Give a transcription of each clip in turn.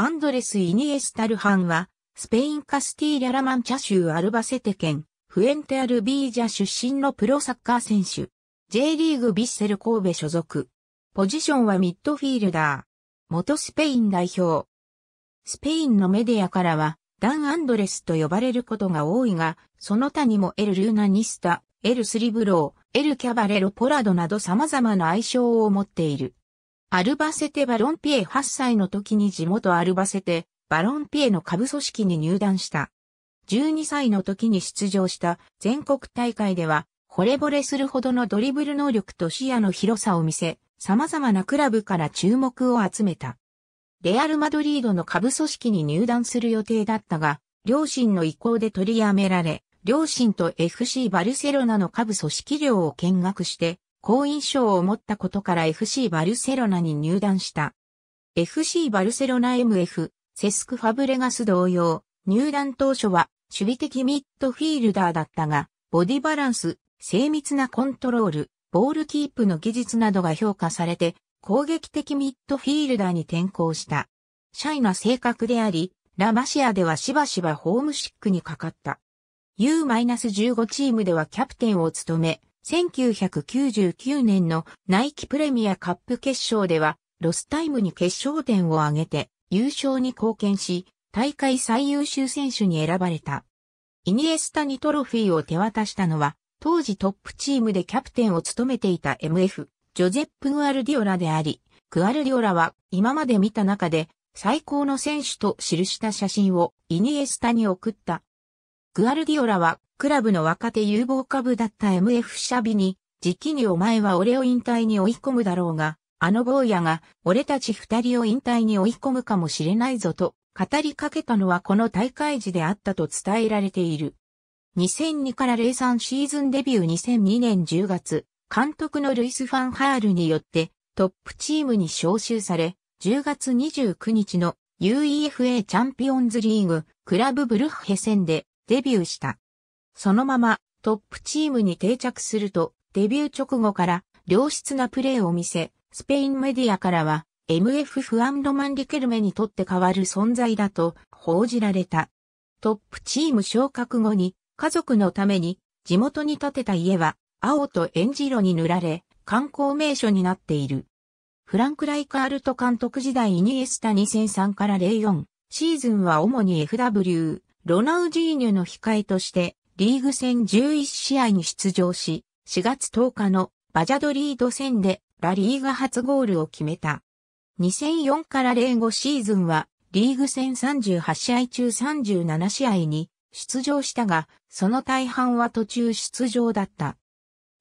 アンドレス・イニエスタルハンは、スペインカスティーリャ・ラマンチャ州アルバセテ県、フエンテ・アルビージャ出身のプロサッカー選手。J リーグビッセル神戸所属。ポジションはミッドフィールダー。元スペイン代表。スペインのメディアからは、ダン・アンドレスと呼ばれることが多いが、その他にもエル・ルーナ・ニスタ、エル・スリブロー、エル・キャバレロ・ポラドなど様々な愛称を持っている。アルバセテバロンピエ8歳の時に地元アルバセテ、バロンピエの下部組織に入団した。12歳の時に出場した全国大会では、惚れ惚れするほどのドリブル能力と視野の広さを見せ、様々なクラブから注目を集めた。レアル・マドリードの下部組織に入団する予定だったが、両親の意向で取りやめられ、両親と FC バルセロナの下部組織寮を見学して、好印象を持ったことから FC バルセロナに入団した。FC バルセロナ MF、セスク・ファブレガス同様、入団当初は守備的ミッドフィールダーだったが、ボディバランス、精密なコントロール、ボールキープの技術などが評価されて、攻撃的ミッドフィールダーに転向した。シャイな性格であり、ラマシアではしばしばホームシックにかかった。U-15 チームではキャプテンを務め、1999年のナイキプレミアカップ決勝では、ロスタイムに決勝点を挙げて優勝に貢献し、大会最優秀選手に選ばれた。イニエスタにトロフィーを手渡したのは、当時トップチームでキャプテンを務めていた MF、ジョゼップ・グアルディオラであり、グアルディオラは今まで見た中で最高の選手と記した写真をイニエスタに送った。グアルディオラはクラブの若手有望株だった MF シャビに、時期にお前は俺を引退に追い込むだろうが、あの坊やが、俺たち二人を引退に追い込むかもしれないぞと、語りかけたのはこの大会時であったと伝えられている。2002から03シーズンデビュー2002年10月、監督のルイス・ファンハールによって、トップチームに招集され、10月29日の UEFA チャンピオンズリーグ、クラブブルッヘ戦でデビューした。そのままトップチームに定着すると、デビュー直後から良質なプレーを見せ、スペインメディアからは MF フアンロマン・リケルメにとって変わる存在だと報じられた。トップチーム昇格後に家族のために地元に建てた家は青とエンジ色に塗られ観光名所になっている。フランク・ライカールト監督時代イニエスタ2003から04シーズンは主に FW、ロナウジーニュの控えとしてリーグ戦11試合に出場し、4月10日のバジャドリード戦でラリーが初ゴールを決めた。2004から05シーズンはリーグ戦38試合中37試合に出場したが、その大半は途中出場だった。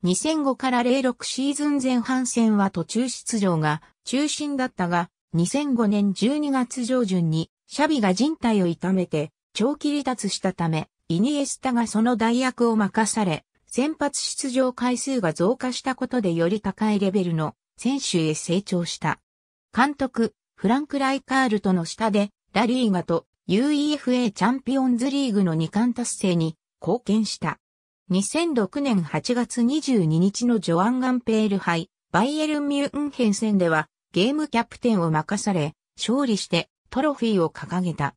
2005から06シーズン前半戦は途中出場が中心だったが、2005年12月上旬にシャビが人体を痛めて長期離脱したため、イニエスタがその代役を任され、先発出場回数が増加したことでより高いレベルの選手へ成長した。監督、フランク・ライカールとの下で、ラリーガと UEFA チャンピオンズリーグの2冠達成に貢献した。2006年8月22日のジョアン・ガンペール杯、バイエルン・ミュンヘン戦では、ゲームキャプテンを任され、勝利してトロフィーを掲げた。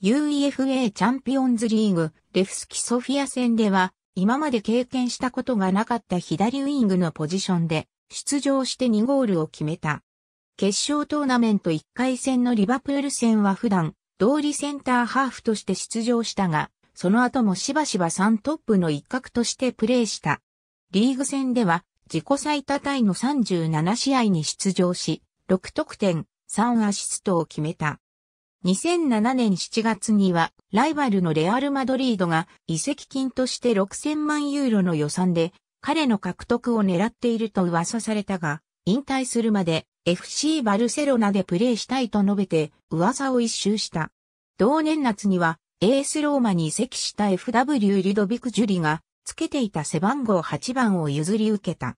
UEFA チャンピオンズリーグ、レフスキソフィア戦では、今まで経験したことがなかった左ウィングのポジションで、出場して2ゴールを決めた。決勝トーナメント1回戦のリバプール戦は普段、通りセンターハーフとして出場したが、その後もしばしば3トップの一角としてプレーした。リーグ戦では、自己最多タイの37試合に出場し、6得点、3アシストを決めた。2007年7月には、ライバルのレアル・マドリードが移籍金として6000万ユーロの予算で、彼の獲得を狙っていると噂されたが、引退するまで FC バルセロナでプレーしたいと述べて噂を一周した。同年夏には、エースローマに移籍した FW リドビク・ジュリが、つけていた背番号8番を譲り受けた。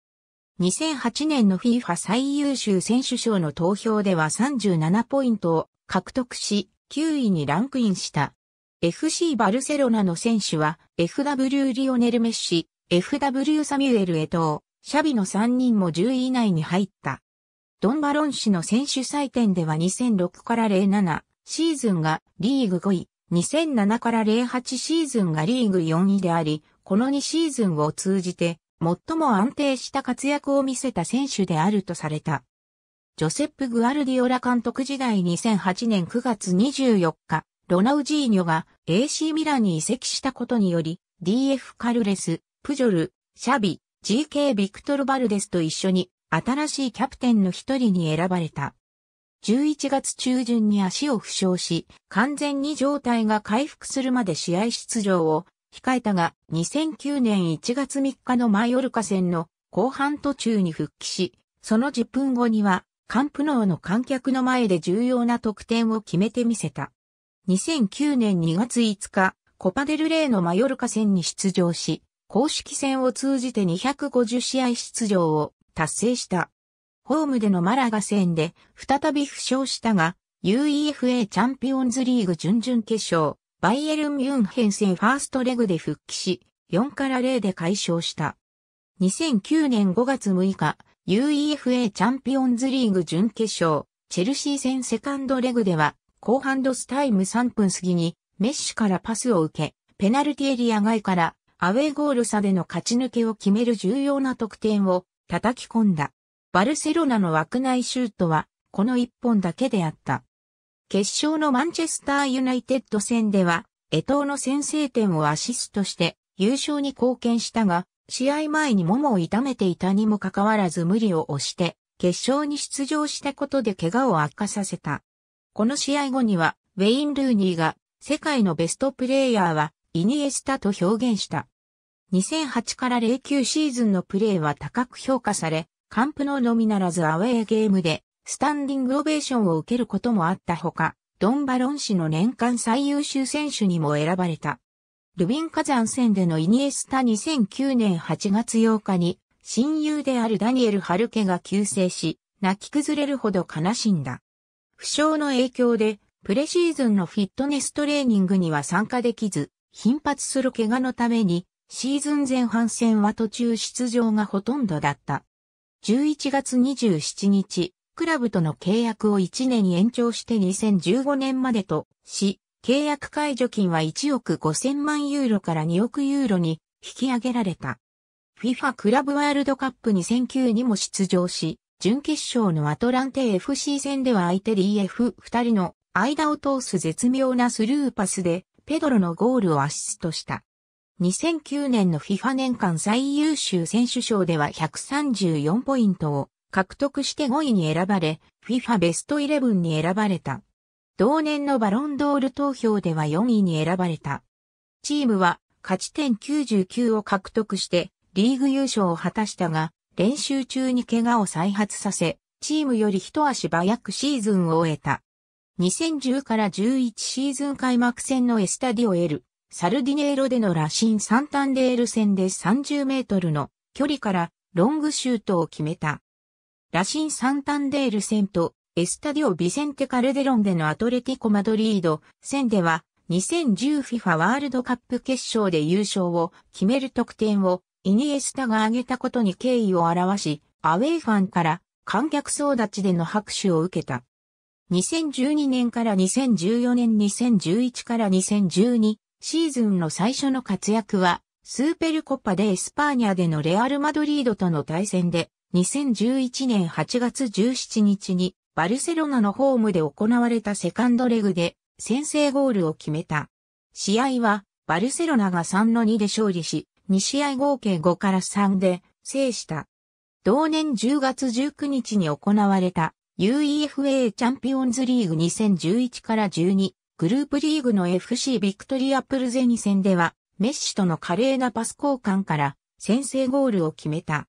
2008年の FIFA 最優秀選手賞の投票では37ポイントを獲得し、9位にランクインした。FC バルセロナの選手は、FW リオネル・メッシ、FW サミュエル・エトー、シャビの3人も10位以内に入った。ドンバロン氏の選手採点では2006から07シーズンがリーグ5位、2007から08シーズンがリーグ4位であり、この2シーズンを通じて最も安定した活躍を見せた選手であるとされた。ジョセップ・グアルディオラ監督時代2008年9月24日、ロナウジーニョが AC ミラに移籍したことにより、DF カルレス、プジョル、シャビ、GK ビクトル・バルデスと一緒に新しいキャプテンの一人に選ばれた。11月中旬に足を負傷し、完全に状態が回復するまで試合出場を控えたが、2009年1月3日のマイオルカ戦の後半途中に復帰し、その10分後にはカンプノーの観客の前で重要な得点を決めてみせた。2009年2月5日、コパデルレーのマヨルカ戦に出場し、公式戦を通じて250試合出場を達成した。ホームでのマラガ戦で再び負傷したが、UEFA チャンピオンズリーグ準々決勝、バイエルン・ミュンヘン戦ファーストレグで復帰し、4から0で解消した。2009年5月6日、UEFA チャンピオンズリーグ準決勝、チェルシー戦セカンドレグでは、後半ドスタイム3分過ぎに、メッシからパスを受け、ペナルティエリア外から、アウェーゴール差での勝ち抜けを決める重要な得点を叩き込んだ。バルセロナの枠内シュートは、この1本だけであった。決勝のマンチェスターユナイテッド戦では、江藤の先制点をアシストして優勝に貢献したが、試合前に腿を痛めていたにもかかわらず無理を押して、決勝に出場したことで怪我を悪化させた。この試合後には、ウェイン・ルーニーが、世界のベストプレイヤーは、イニエスタと表現した。2008から09シーズンのプレーは高く評価され、カンプののみならずアウェーゲームで、スタンディングオベーションを受けることもあったほか、ドンバロン氏の年間最優秀選手にも選ばれた。ルビン火山戦でのイニエスタ2009年8月8日に、親友であるダニエル・ハルケが急性し、泣き崩れるほど悲しんだ。負傷の影響で、プレシーズンのフィットネストレーニングには参加できず、頻発する怪我のために、シーズン前半戦は途中出場がほとんどだった。11月27日、クラブとの契約を1年延長して2015年までとし、契約解除金は1億5000万ユーロから2億ユーロに引き上げられた。FIFA クラブワールドカップ2009にも出場し、準決勝のアトランテ FC 戦では相手 DF2 人の間を通す絶妙なスルーパスで、ペドロのゴールをアシストした。2009年の FIFA 年間最優秀選手賞では134ポイントを獲得して5位に選ばれ、FIFA ベストイレブンに選ばれた。同年のバロンドール投票では4位に選ばれた。チームは勝ち点99を獲得してリーグ優勝を果たしたが、練習中に怪我を再発させ、チームより一足早くシーズンを終えた。2010から11シーズン開幕戦のエスタディオエル、サルディネーロでのラシン・サンタンデール戦で30メートルの距離からロングシュートを決めた。ラシン・サンタンデール戦とエスタディオ・ビセンテ・カルデロンでのアトレティコ・マドリード戦では2 0 1 0フィファワールドカップ決勝で優勝を決める得点をイニエスタが挙げたことに敬意を表し、アウェイファンから観客総立ちでの拍手を受けた。2012年から2014年2011から2012シーズンの最初の活躍は、スーペルコッパでエスパーニャでのレアル・マドリードとの対戦で、2011年8月17日にバルセロナのホームで行われたセカンドレグで先制ゴールを決めた。試合はバルセロナが3の2で勝利し、2試合合計5から3で制した。同年10月19日に行われた UEFA チャンピオンズリーグ2011から12グループリーグの FC ビクトリアプルゼニ戦ではメッシとの華麗なパス交換から先制ゴールを決めた。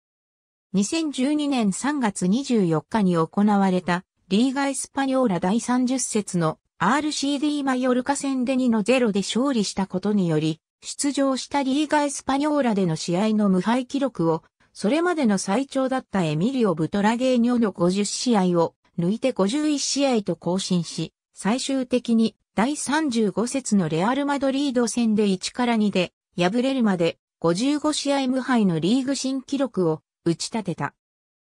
2012年3月24日に行われたリーガ・エスパニョーラ第30節の RCD マヨルカ戦で2の0で勝利したことにより、出場したリーガ・エスパニョーラでの試合の無敗記録を、それまでの最長だったエミリオ・ブトラゲーニョの50試合を抜いて51試合と更新し、最終的に第35節のレアル・マドリード戦で1から2で敗れるまで55試合無敗のリーグ新記録を打ち立てた。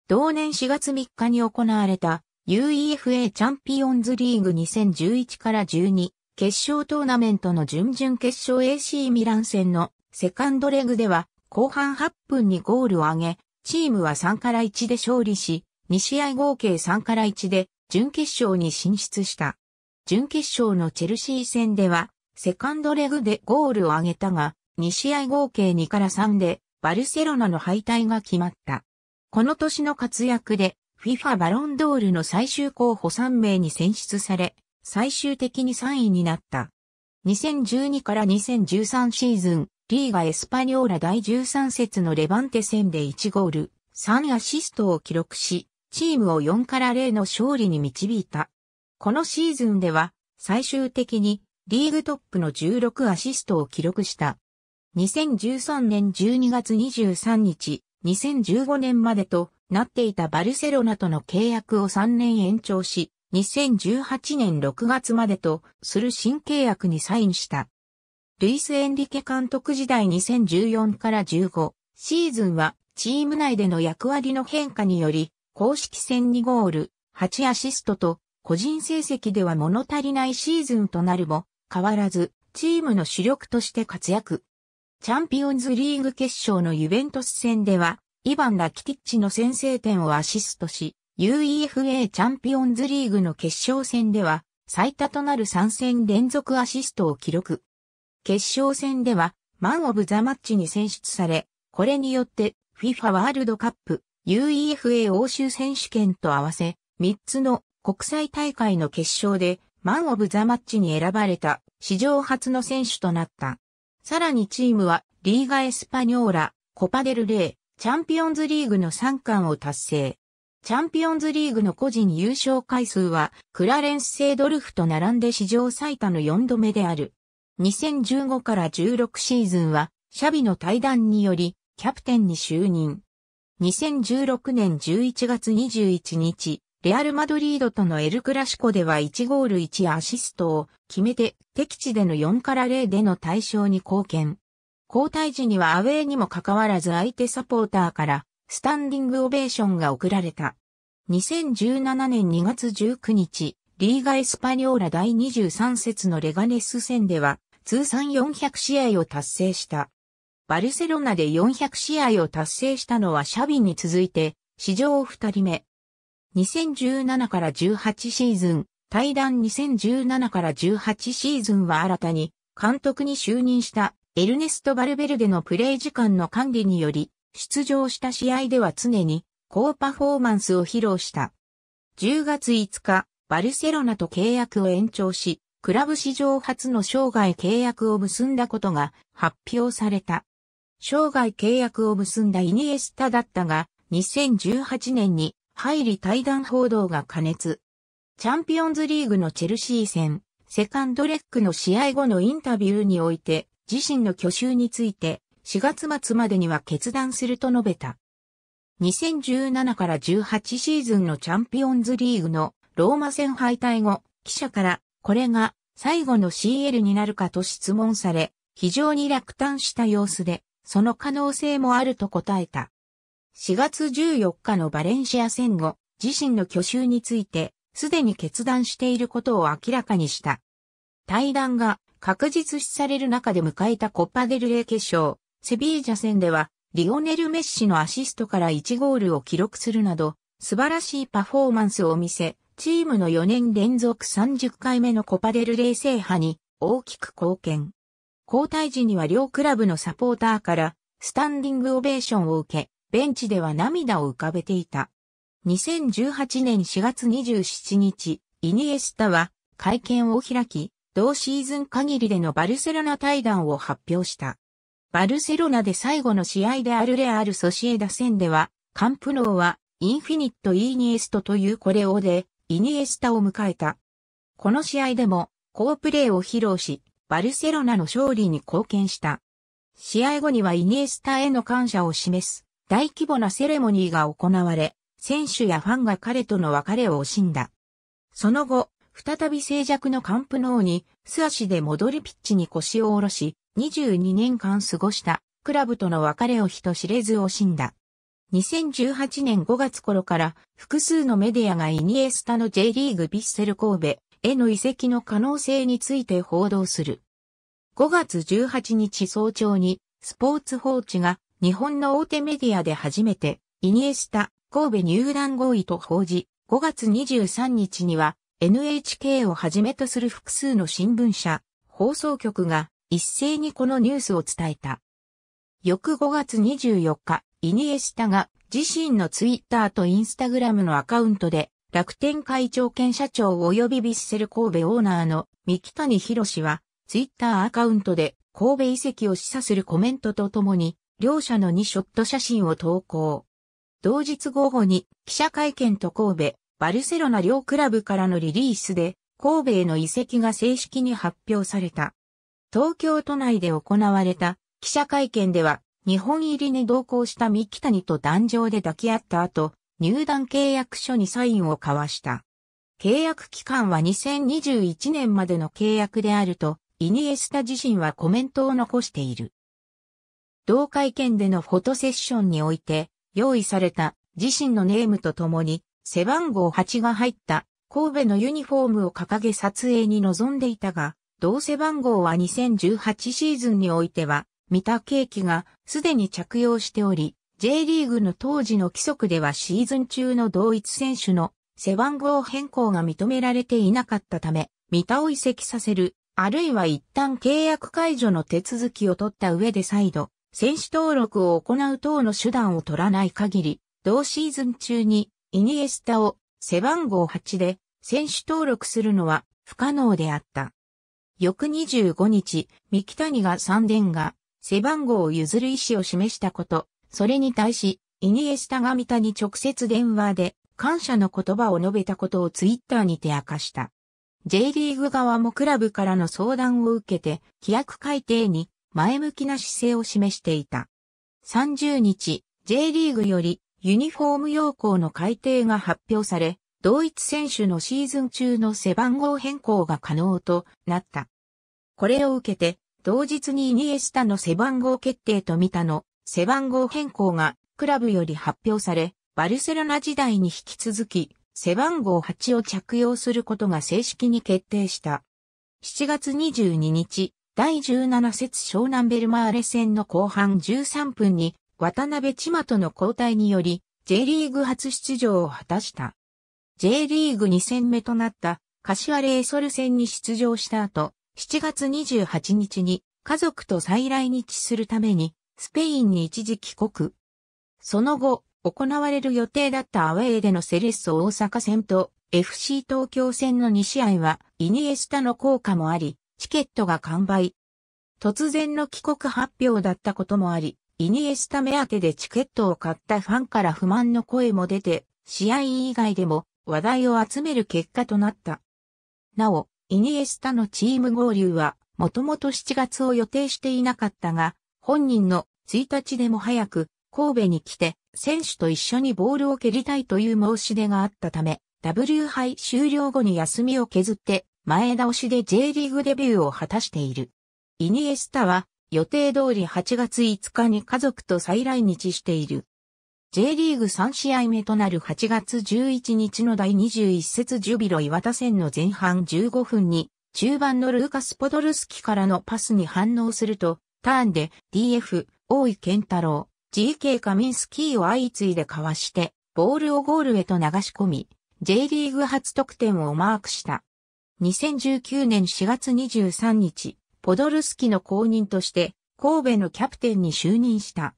同年4月3日に行われた UEFA チャンピオンズリーグ2011から12決勝トーナメントの準々決勝 AC ミラン戦のセカンドレグでは後半8分にゴールを挙げ、チームは3から1で勝利し、2試合合計3から1で準決勝に進出した。準決勝のチェルシー戦では、セカンドレグでゴールを挙げたが、2試合合計2から3で、バルセロナの敗退が決まった。この年の活躍で、FIFA バロンドールの最終候補3名に選出され、最終的に3位になった。2012から2013シーズン、リーガエスパニョーラ第13節のレバンテ戦で1ゴール、3アシストを記録し、チームを4から0の勝利に導いた。このシーズンでは、最終的にリーグトップの16アシストを記録した。2013年12月23日、2015年までとなっていたバルセロナとの契約を3年延長し、2018年6月までとする新契約にサインした。ルイス・エンリケ監督時代2014から15シーズンはチーム内での役割の変化により公式戦2ゴール、8アシストと個人成績では物足りないシーズンとなるも変わらずチームの主力として活躍。チャンピオンズリーグ決勝のユベントス戦ではイバン・ラキティッチの先制点をアシストし、UEFA チャンピオンズリーグの決勝戦では、最多となる3戦連続アシストを記録。決勝戦では、マン・オブ・ザ・マッチに選出され、これによって、FIFA ワールドカップ、UEFA 欧州選手権と合わせ、3つの国際大会の決勝で、マン・オブ・ザ・マッチに選ばれた、史上初の選手となった。さらにチームは、リーガ・エスパニョーラ、コパデル・レイ、チャンピオンズリーグの3冠を達成。チャンピオンズリーグの個人優勝回数は、クラレンス・セイドルフと並んで史上最多の4度目である。2015から16シーズンは、シャビの対談により、キャプテンに就任。2016年11月21日、レアル・マドリードとのエル・クラシコでは1ゴール1アシストを決めて、敵地での4から0での対象に貢献。交代時にはアウェーにもかかわらず相手サポーターからスタンディングオベーションが送られた。2017年2月19日、リーガエスパニョーラ第23節のレガネス戦では通算400試合を達成した。バルセロナで400試合を達成したのはシャビンに続いて史上2人目。2017から18シーズン、対談2017から18シーズンは新たに監督に就任したエルネスト・バルベルデのプレイ時間の管理により、出場した試合では常に高パフォーマンスを披露した。10月5日、バルセロナと契約を延長し、クラブ史上初の生涯契約を結んだことが発表された。生涯契約を結んだイニエスタだったが、2018年に入り対談報道が加熱。チャンピオンズリーグのチェルシー戦、セカンドレックの試合後のインタビューにおいて、自身の去就について4月末までには決断すると述べた。2017から18シーズンのチャンピオンズリーグのローマ戦敗退後、記者からこれが最後の CL になるかと質問され、非常に落胆した様子で、その可能性もあると答えた。4月14日のバレンシア戦後、自身の去就について、すでに決断していることを明らかにした。対談が確実視される中で迎えたコッパデルレー決勝、セビージャ戦では、リオネル・メッシのアシストから1ゴールを記録するなど、素晴らしいパフォーマンスを見せ、チームの4年連続30回目のコパデルレー制覇に大きく貢献。交代時には両クラブのサポーターからスタンディングオベーションを受け、ベンチでは涙を浮かべていた。2018年4月27日、イニエスタは会見を開き、同シーズン限りでのバルセロナ対談を発表した。バルセロナで最後の試合であるレアル・ソシエダ戦では、カンプノーは、インフィニット・イーニエストというこれをで、イニエスタを迎えた。この試合でも、好プレーを披露し、バルセロナの勝利に貢献した。試合後にはイニエスタへの感謝を示す、大規模なセレモニーが行われ、選手やファンが彼との別れを惜しんだ。その後、再び静寂のカンプノーに、素足で戻りピッチに腰を下ろし、22年間過ごした、クラブとの別れを人知れず惜しんだ。2018年5月頃から複数のメディアがイニエスタの J リーグビッセル神戸への移籍の可能性について報道する。5月18日早朝にスポーツ報知が日本の大手メディアで初めてイニエスタ神戸入団合意と報じ、5月23日には NHK をはじめとする複数の新聞社、放送局が一斉にこのニュースを伝えた。翌5月24日、イニエスタが自身のツイッターとインスタグラムのアカウントで楽天会長兼社長及びビッセル神戸オーナーの三木谷博士はツイッターアカウントで神戸遺跡を示唆するコメントとともに両者の2ショット写真を投稿。同日午後に記者会見と神戸バルセロナ両クラブからのリリースで、神戸への移籍が正式に発表された。東京都内で行われた記者会見では、日本入りに同行した三木谷と壇上で抱き合った後、入団契約書にサインを交わした。契約期間は2021年までの契約であると、イニエスタ自身はコメントを残している。同会見でのフォトセッションにおいて、用意された自身のネームとともに、背番号8が入った神戸のユニフォームを掲げ撮影に臨んでいたが、同背番号は2018シーズンにおいては、三田ケーキがすでに着用しており、J リーグの当時の規則ではシーズン中の同一選手の背番号変更が認められていなかったため、三田を移籍させる、あるいは一旦契約解除の手続きを取った上で再度、選手登録を行う等の手段を取らない限り、同シーズン中にイニエスタを背番号8で選手登録するのは不可能であった。翌25日、三木谷が三電が背番号を譲る意思を示したこと、それに対し、イニエスタが三田に直接電話で感謝の言葉を述べたことをツイッターにて明かした。J リーグ側もクラブからの相談を受けて、規約改定に前向きな姿勢を示していた。30日、J リーグよりユニフォーム要項の改定が発表され、同一選手のシーズン中の背番号変更が可能となった。これを受けて、同日にイニエスタの背番号決定と見たの背番号変更がクラブより発表され、バルセロナ時代に引き続き背番号8を着用することが正式に決定した。7月22日、第17節湘南ベルマーレ戦の後半13分に渡辺千葉との交代により、J リーグ初出場を果たした。J リーグ2戦目となった柏レイソル戦に出場した後、7月28日に家族と再来日するためにスペインに一時帰国。その後、行われる予定だったアウェーでのセレッソ大阪戦と FC 東京戦の2試合はイニエスタの効果もあり、チケットが完売。突然の帰国発表だったこともあり、イニエスタ目当てでチケットを買ったファンから不満の声も出て、試合以外でも話題を集める結果となった。なお、イニエスタのチーム合流は、もともと7月を予定していなかったが、本人の1日でも早く神戸に来て、選手と一緒にボールを蹴りたいという申し出があったため、W 杯終了後に休みを削って、前倒しで J リーグデビューを果たしている。イニエスタは、予定通り8月5日に家族と再来日している。J リーグ3試合目となる8月11日の第21節ジュビロ岩田戦の前半15分に、中盤のルーカス・ポドルスキからのパスに反応すると、ターンで DF、大井健太郎、GK カミンスキーを相次いでかわして、ボールをゴールへと流し込み、J リーグ初得点をマークした。2019年4月23日、ポドルスキの後任として神戸のキャプテンに就任した。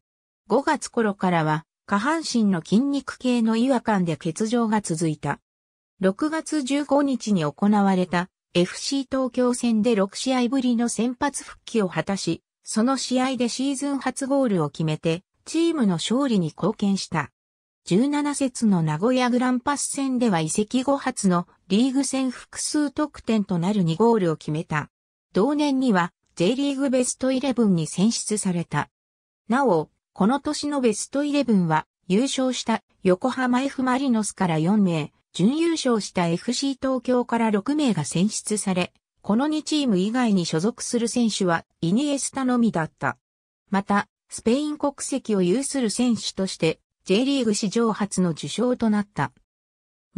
5月頃からは下半身の筋肉系の違和感で欠場が続いた。6月15日に行われた FC 東京戦で6試合ぶりの先発復帰を果たし、その試合でシーズン初ゴールを決めて、チームの勝利に貢献した。17節の名古屋グランパス戦では移籍後初のリーグ戦複数得点となる2ゴールを決めた。同年には J リーグベストイレブンに選出された。なお、この年のベストイレブンは優勝した横浜 F マリノスから4名、準優勝した FC 東京から6名が選出され、この2チーム以外に所属する選手はイニエスタのみだった。また、スペイン国籍を有する選手として J リーグ史上初の受賞となった。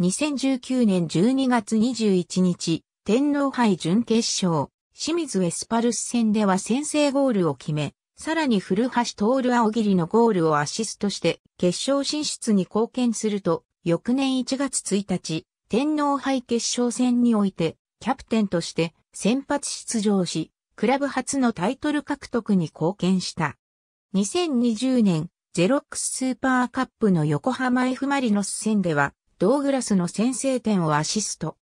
2019年12月21日、天皇杯準決勝。清水エスパルス戦では先制ゴールを決め、さらに古橋徹青りのゴールをアシストして決勝進出に貢献すると、翌年1月1日、天皇杯決勝戦において、キャプテンとして先発出場し、クラブ初のタイトル獲得に貢献した。2020年、ゼロックススーパーカップの横浜 F マリノス戦では、ドーグラスの先制点をアシスト。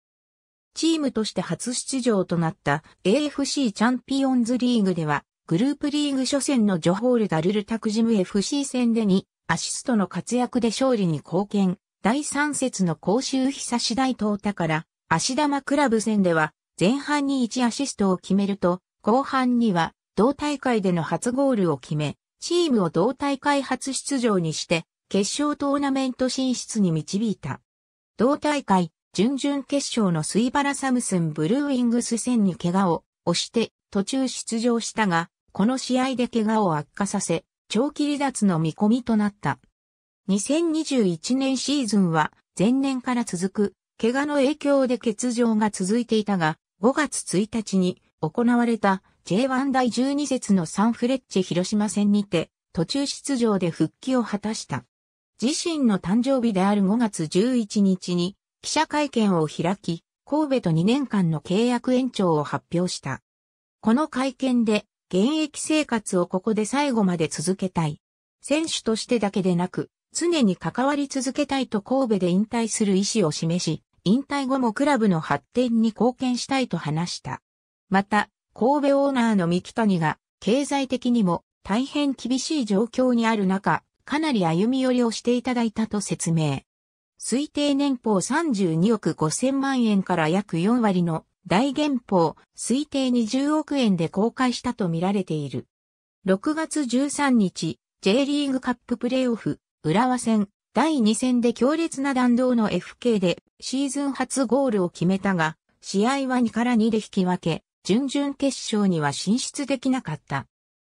チームとして初出場となった AFC チャンピオンズリーグでは、グループリーグ初戦のジョホール・ダルルタクジム FC 戦で2アシストの活躍で勝利に貢献。第3節の甲州久次大東田から、足玉クラブ戦では、前半に1アシストを決めると、後半には、同大会での初ゴールを決め、チームを同大会初出場にして、決勝トーナメント進出に導いた。同大会、準々決勝のスイバラサムスンブルーイングス戦に怪我を押して途中出場したが、この試合で怪我を悪化させ、長期離脱の見込みとなった。2021年シーズンは前年から続く怪我の影響で欠場が続いていたが、5月1日に行われた J1 第12節のサンフレッチェ広島戦にて途中出場で復帰を果たした。自身の誕生日である5月11日に記者会見を開き、神戸と2年間の契約延長を発表した。この会見で、現役生活をここで最後まで続けたい。選手としてだけでなく、常に関わり続けたいと神戸で引退する意思を示し、引退後もクラブの発展に貢献したいと話した。また、神戸オーナーの三木谷が、経済的にも大変厳しい状況にある中、かなり歩み寄りをしていただいたと説明。推定年俸32億5000万円から約4割の大元俸推定20億円で公開したとみられている。6月13日、J リーグカッププレーオフ、浦和戦、第2戦で強烈な弾道の FK でシーズン初ゴールを決めたが、試合は2から2で引き分け、準々決勝には進出できなかった。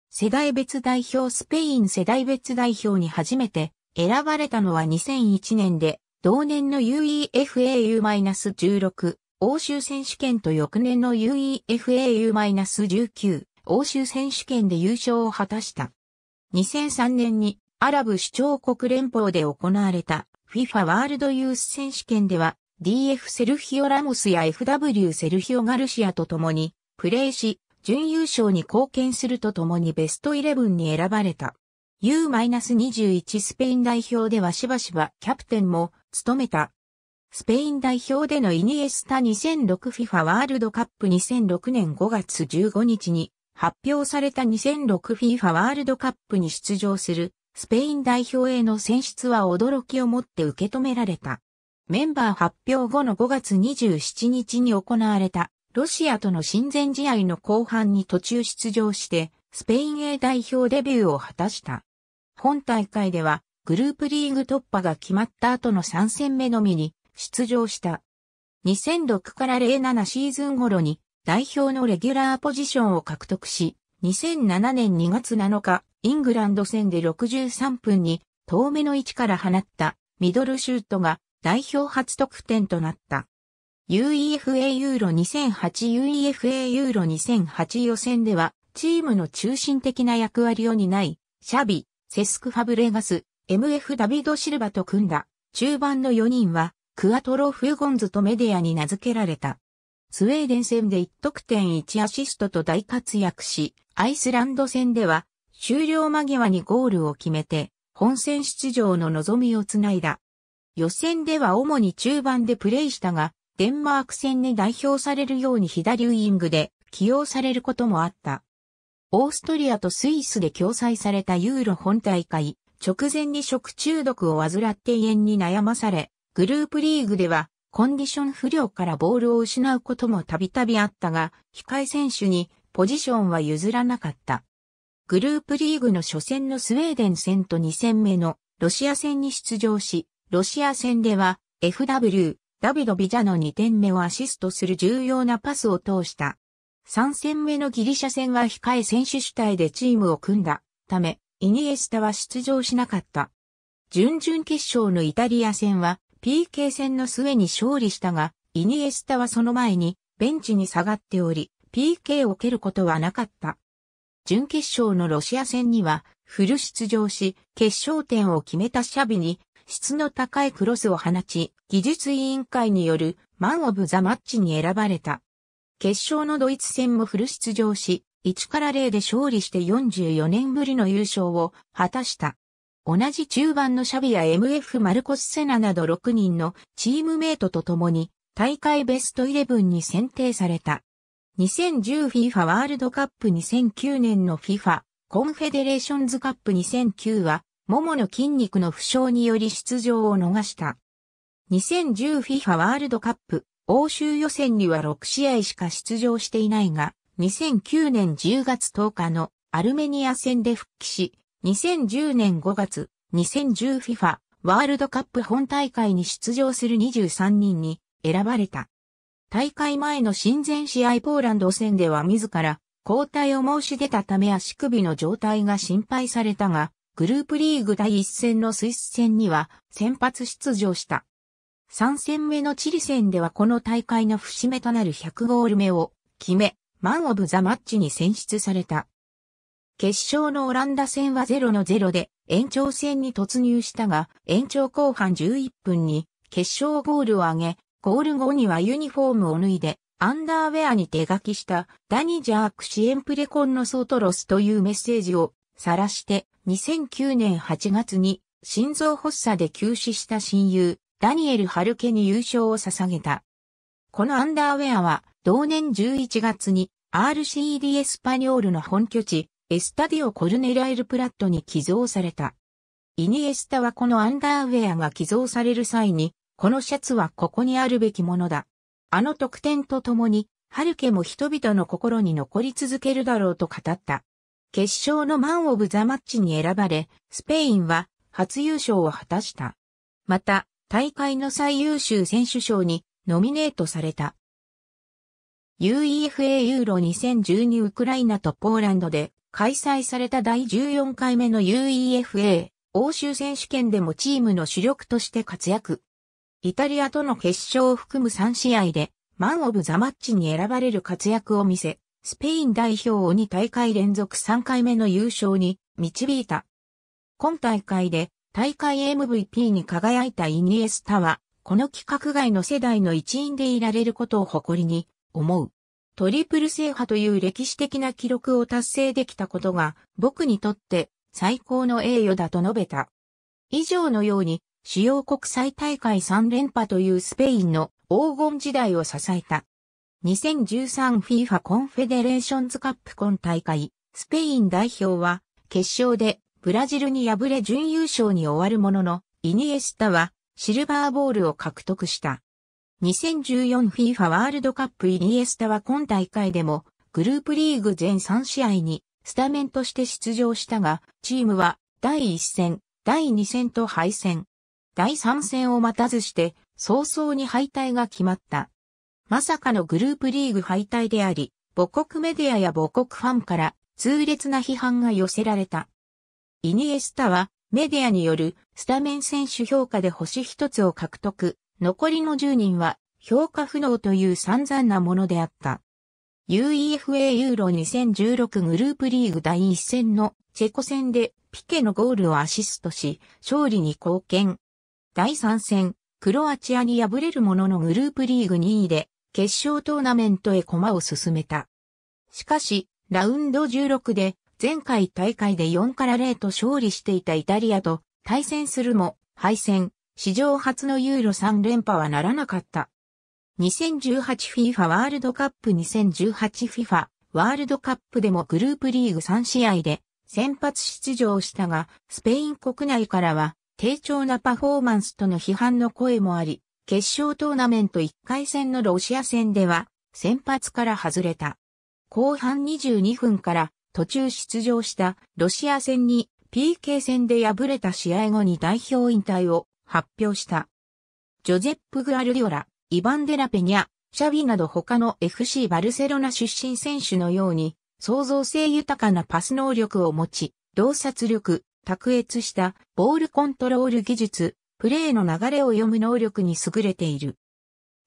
世代別代表スペイン世代別代表に初めて選ばれたのは2001年で同年の UEFAU-16 欧州選手権と翌年の UEFAU-19 欧州選手権で優勝を果たした。2003年にアラブ首長国連邦で行われた FIFA ワールドユース選手権では DF セルヒオ・ラモスや FW セルヒオ・ガルシアと共にプレーし準優勝に貢献するとともにベストイレブンに選ばれた。U-21 スペイン代表ではしばしばキャプテンも務めた。スペイン代表でのイニエスタ 2006FIFA ワールドカップ2006年5月15日に発表された 2006FIFA ワールドカップに出場するスペイン代表への選出は驚きをもって受け止められた。メンバー発表後の5月27日に行われたロシアとの親善試合の後半に途中出場してスペイン A 代表デビューを果たした。本大会ではグループリーグ突破が決まった後の3戦目のみに出場した。2006から07シーズン頃に代表のレギュラーポジションを獲得し、2007年2月7日、イングランド戦で63分に遠目の位置から放ったミドルシュートが代表初得点となった。UEFA ユーロ 2008UEFA ユーロ2008予選ではチームの中心的な役割を担い、シャビ、セスクファブレガス、MF ダビド・シルバと組んだ中盤の4人はクアトロ・フーゴンズとメディアに名付けられた。スウェーデン戦で1得点1アシストと大活躍し、アイスランド戦では終了間際にゴールを決めて本戦出場の望みをつないだ。予選では主に中盤でプレーしたが、デンマーク戦に代表されるように左ウイングで起用されることもあった。オーストリアとスイスで共催されたユーロ本大会、直前に食中毒を患って胃炎に悩まされ、グループリーグではコンディション不良からボールを失うこともたびたびあったが、控え選手にポジションは譲らなかった。グループリーグの初戦のスウェーデン戦と2戦目のロシア戦に出場し、ロシア戦では FW、ダビド・ビジャの2点目をアシストする重要なパスを通した。3戦目のギリシャ戦は控え選手主体でチームを組んだため、イニエスタは出場しなかった。準々決勝のイタリア戦は PK 戦の末に勝利したが、イニエスタはその前にベンチに下がっており、PK を蹴ることはなかった。準決勝のロシア戦にはフル出場し、決勝点を決めたシャビに質の高いクロスを放ち、技術委員会によるマンオブザマッチに選ばれた。決勝のドイツ戦もフル出場し、1から0で勝利して44年ぶりの優勝を果たした。同じ中盤のシャビや MF マルコス・セナなど6人のチームメイトと共に大会ベストイレブンに選定された。2010FIFA ワールドカップ2009年の FIFA コンフェデレーションズカップ2009は、ももの筋肉の負傷により出場を逃した。2010FIFA ワールドカップ欧州予選には6試合しか出場していないが、2009年10月10日のアルメニア戦で復帰し、2010年5月、2010FIFA ワールドカップ本大会に出場する23人に選ばれた。大会前の親善試合ポーランド戦では自ら交代を申し出たため足首の状態が心配されたが、グループリーグ第1戦のスイス戦には先発出場した。3戦目のチリ戦ではこの大会の節目となる100ゴール目を決め、マン・オブ・ザ・マッチに選出された。決勝のオランダ戦は0の0で延長戦に突入したが、延長後半11分に決勝ゴールを挙げ、ゴール後にはユニフォームを脱いで、アンダーウェアに手書きしたダニジャークシエンプレコンのソートロスというメッセージを晒して2009年8月に心臓発作で急死した親友ダニエル・ハルケに優勝を捧げた。このアンダーウェアは同年11月に RCD エスパニョールの本拠地、エスタディオ・コルネラ・エル・プラットに寄贈された。イニエスタはこのアンダーウェアが寄贈される際に、このシャツはここにあるべきものだ。あの特典とともに、ハルケも人々の心に残り続けるだろうと語った。決勝のマン・オブ・ザ・マッチに選ばれ、スペインは初優勝を果たした。また、大会の最優秀選手賞にノミネートされた。UEFA ユーロ2012ウクライナとポーランドで開催された第14回目の UEFA 欧州選手権でもチームの主力として活躍。イタリアとの決勝を含む3試合でマンオブザマッチに選ばれる活躍を見せ、スペイン代表を2大会連続3回目の優勝に導いた。今大会で大会 MVP に輝いたイニエスタは、この規格外の世代の一員でいられることを誇りに、思う。トリプル制覇という歴史的な記録を達成できたことが僕にとって最高の栄誉だと述べた。以上のように主要国際大会3連覇というスペインの黄金時代を支えた。2013FIFA コンフェデレーションズカップ今大会、スペイン代表は決勝でブラジルに敗れ準優勝に終わるものの、イニエスタはシルバーボールを獲得した。2014FIFA ワールドカップイニエスタは今大会でもグループリーグ全3試合にスタメンとして出場したが、チームは第1戦、第2戦と敗戦。第3戦を待たずして早々に敗退が決まった。まさかのグループリーグ敗退であり、母国メディアや母国ファンから痛烈な批判が寄せられた。イニエスタはメディアによるスタメン選手評価で星一つを獲得。残りの10人は評価不能という散々なものであった。UEFA ユーロ2016グループリーグ第1戦のチェコ戦でピケのゴールをアシストし、勝利に貢献。第3戦、クロアチアに敗れるもののグループリーグ2位で、決勝トーナメントへ駒を進めた。しかし、ラウンド16で、前回大会で4から0と勝利していたイタリアと対戦するも、敗戦、史上初のユーロ3連覇はならなかった。2018FIFA ワールドカップ 2018FIFA ワールドカップでもグループリーグ3試合で先発出場したが、スペイン国内からは低調なパフォーマンスとの批判の声もあり、決勝トーナメント1回戦のロシア戦では先発から外れた。後半22分から途中出場したロシア戦に PK 戦で敗れた試合後に代表引退を発表した。ジョゼップ・グアルディオラ、イヴァンデラ・ペニャ、シャビなど他の FC バルセロナ出身選手のように、創造性豊かなパス能力を持ち、洞察力、卓越したボールコントロール技術、プレーの流れを読む能力に優れている。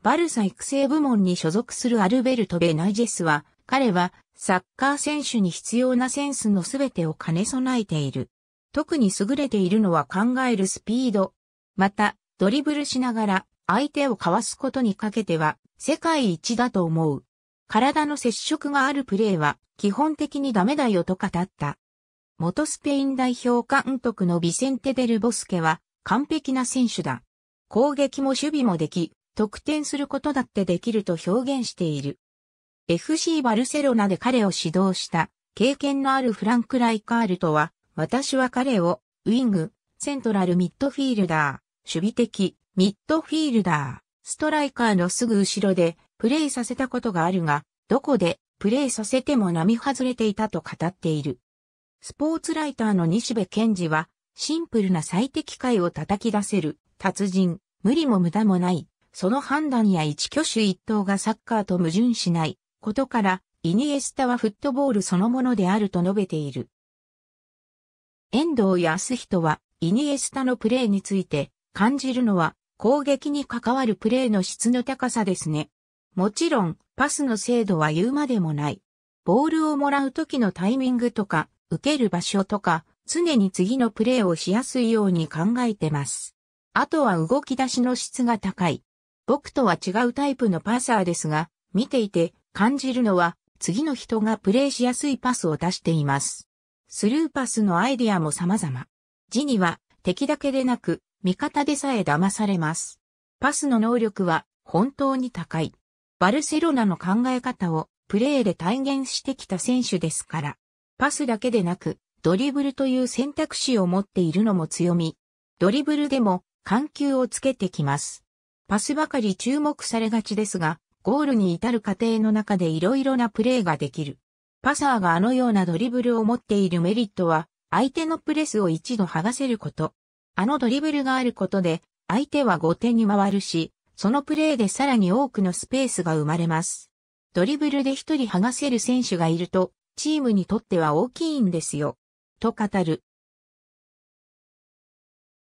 バルサ育成部門に所属するアルベルト・ベナイジェスは、彼はサッカー選手に必要なセンスのすべてを兼ね備えている。特に優れているのは考えるスピード、また、ドリブルしながら相手をかわすことにかけては世界一だと思う。体の接触があるプレーは基本的にダメだよと語った。元スペイン代表監督のビセンテ・デル・ボスケは完璧な選手だ。攻撃も守備もでき、得点することだってできると表現している。FC バルセロナで彼を指導した経験のあるフランク・ライカールとは、私は彼をウィング、セントラルミッドフィールダー、守備的、ミッドフィールダー、ストライカーのすぐ後ろでプレイさせたことがあるが、どこでプレイさせても並外れていたと語っている。スポーツライターの西部健二は、シンプルな最適解を叩き出せる、達人、無理も無駄もない、その判断や一挙手一投がサッカーと矛盾しない、ことから、イニエスタはフットボールそのものであると述べている。遠藤康人は、イニエスタのプレーについて、感じるのは攻撃に関わるプレーの質の高さですね。もちろん、パスの精度は言うまでもない。ボールをもらう時のタイミングとか、受ける場所とか、常に次のプレーをしやすいように考えてます。あとは動き出しの質が高い。僕とは違うタイプのパサーですが、見ていて感じるのは、次の人がプレーしやすいパスを出しています。スルーパスのアイディアも様々。字には敵だけでなく味方でさえ騙されます。パスの能力は本当に高い。バルセロナの考え方をプレーで体現してきた選手ですから、パスだけでなくドリブルという選択肢を持っているのも強み。ドリブルでも緩急をつけてきます。パスばかり注目されがちですが、ゴールに至る過程の中で色々なプレーができる。パサーがあのようなドリブルを持っているメリットは、相手のプレスを一度剥がせること。あのドリブルがあることで、相手は後手に回るし、そのプレーでさらに多くのスペースが生まれます。ドリブルで一人剥がせる選手がいると、チームにとっては大きいんですよ。と語る。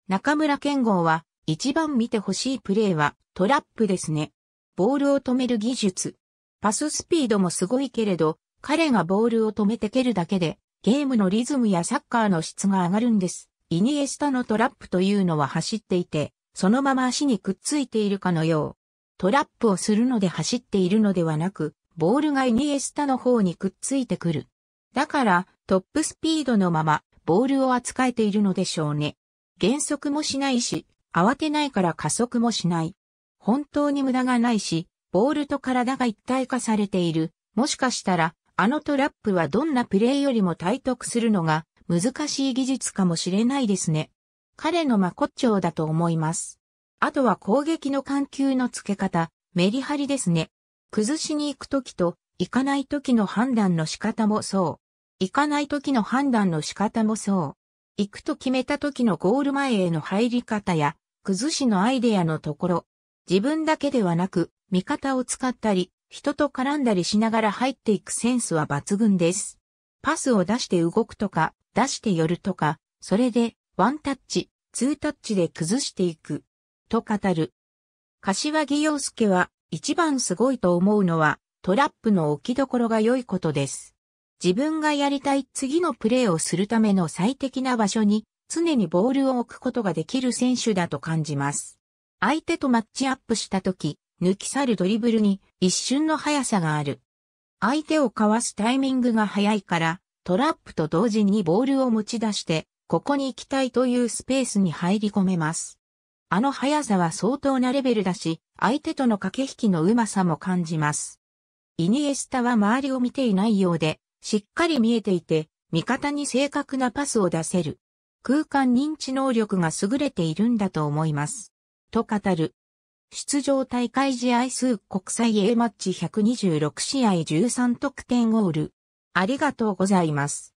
中村健吾は、一番見てほしいプレーは、トラップですね。ボールを止める技術。パススピードもすごいけれど、彼がボールを止めて蹴るだけで、ゲームのリズムやサッカーの質が上がるんです。イニエスタのトラップというのは走っていて、そのまま足にくっついているかのよう。トラップをするので走っているのではなく、ボールがイニエスタの方にくっついてくる。だから、トップスピードのまま、ボールを扱えているのでしょうね。減速もしないし、慌てないから加速もしない。本当に無駄がないし、ボールと体が一体化されている。もしかしたら、あのトラップはどんなプレーよりも体得するのが難しい技術かもしれないですね。彼の真骨頂だと思います。あとは攻撃の緩急の付け方、メリハリですね。崩しに行くときと、行かないときの判断の仕方もそう。行かないときの判断の仕方もそう。行くと決めたときのゴール前への入り方や、崩しのアイデアのところ。自分だけではなく、味方を使ったり、人と絡んだりしながら入っていくセンスは抜群です。パスを出して動くとか、出して寄るとか、それで、ワンタッチ、ツータッチで崩していく、と語る。柏木陽介は、一番すごいと思うのは、トラップの置きどころが良いことです。自分がやりたい次のプレーをするための最適な場所に、常にボールを置くことができる選手だと感じます。相手とマッチアップした時、抜き去るドリブルに一瞬の速さがある。相手をかわすタイミングが早いから、トラップと同時にボールを持ち出して、ここに行きたいというスペースに入り込めます。あの速さは相当なレベルだし、相手との駆け引きのうまさも感じます。イニエスタは周りを見ていないようで、しっかり見えていて、味方に正確なパスを出せる。空間認知能力が優れているんだと思います。と語る。出場大会試合数国際 A マッチ126試合13得点ゴール。ありがとうございます。